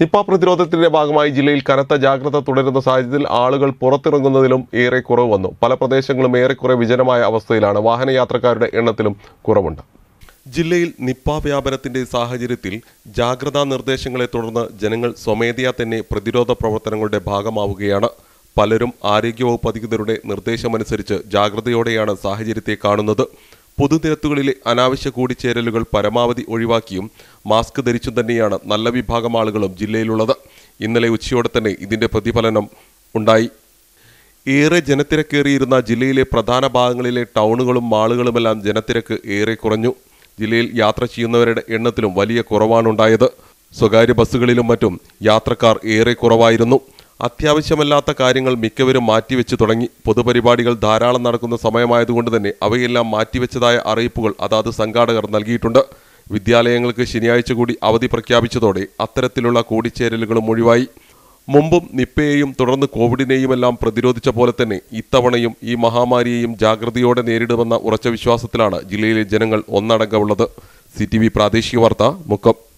Nipah പ്രതിരോധത്തിന്റെ ഭാഗമായി ജില്ലയിൽ കനത്ത ജാഗ്രത തുടരുന്ന സാഹചര്യത്തിൽ ആളുകൾ പുറത്തിറങ്ങുന്നതിലും ഏറെ കുറവ് വന്നു പല പ്രദേശങ്ങളും ഏറെക്കുറെ വിജനമായ അവസ്ഥയിലാണ് വാഹനയാത്രക്കാരുടെ എണ്ണത്തിലും കുറവുണ്ട് ജില്ലയിൽ നിപ്പ വ്യാപനത്തിന്റെ സാഹചര്യത്തിൽ ജാഗ്രതാ നിർദ്ദേശങ്ങളെ തുടർന്ന് ജനങ്ങൾ സ്വമേധയാ തന്നെ പ്രതിരോധ പ്രവർത്തനങ്ങളുടെ ഭാഗമാവുകയാണ് പലരും ആരോഗ്യവകുപ്പ് അധികൃതരുടെ നിർദ്ദേശമനുസരിച്ച് ജാഗ്രതയോടെയാണ് സാഹചര്യത്തെ കാണുന്നത് പൊതുനിരത്തുകളിലെ അനാവശ്യ കൂടിച്ചേരലുകൾ പരമാവധി ഒഴിവാക്കിയും മാസ്ക് ധരിച്ചും തന്നെയാണ് നല്ല വിഭാഗം ആളുകളും ജില്ലയിലുള്ളത് ഇന്നലെ ഉച്ചയോടെ തന്നെ ഇതിന്റെ പ്രതിഫലനം ഉണ്ടായി ഏറെ ജനത്തിരക്കേറിയിരുന്ന ജില്ലയിലെ പ്രധാന ഭാഗങ്ങളിലെ ടൗണുകളും മാളുകളുമെല്ലാം ജനത്തിരക്ക് ഏറെ കുറഞ്ഞു ജില്ലയിൽ യാത്ര ചെയ്യുന്നവരുടെ എണ്ണത്തിലും വലിയ കുറവാണുണ്ടായത് സ്വകാര്യ ബസ്സുകളിലും മറ്റും യാത്രക്കാർ ഏറെ കുറവായിരുന്നു അത്യാവശ്യമല്ലാത്ത കാര്യങ്ങൾ മിക്കവരും മാറ്റിവെച്ച് തുടങ്ങി പൊതുപരിപാടികൾ ധാരാളം നടക്കുന്ന സമയമായതുകൊണ്ട് തന്നെ അവയെല്ലാം മാറ്റിവെച്ചതായ അറിയിപ്പുകൾ അതാത് സംഘാടകർ നൽകിയിട്ടുണ്ട് വിദ്യാലയങ്ങൾക്ക് ശനിയാഴ്ച കൂടി അവധി പ്രഖ്യാപിച്ചതോടെ അത്തരത്തിലുള്ള കൂടിച്ചേരലുകളും ഒഴിവായി മുമ്പും നിപ്പയെയും തുടർന്ന് കോവിഡിനെയുമെല്ലാം പ്രതിരോധിച്ച പോലെ തന്നെ ഇത്തവണയും ഈ മഹാമാരിയെയും ജാഗ്രതയോടെ നേരിടുമെന്ന ഉറച്ച വിശ്വാസത്തിലാണ് ജില്ലയിലെ ജനങ്ങൾ ഒന്നടങ്കമുള്ളത് സി ടി വി പ്രാദേശിക വാർത്ത മുക്കം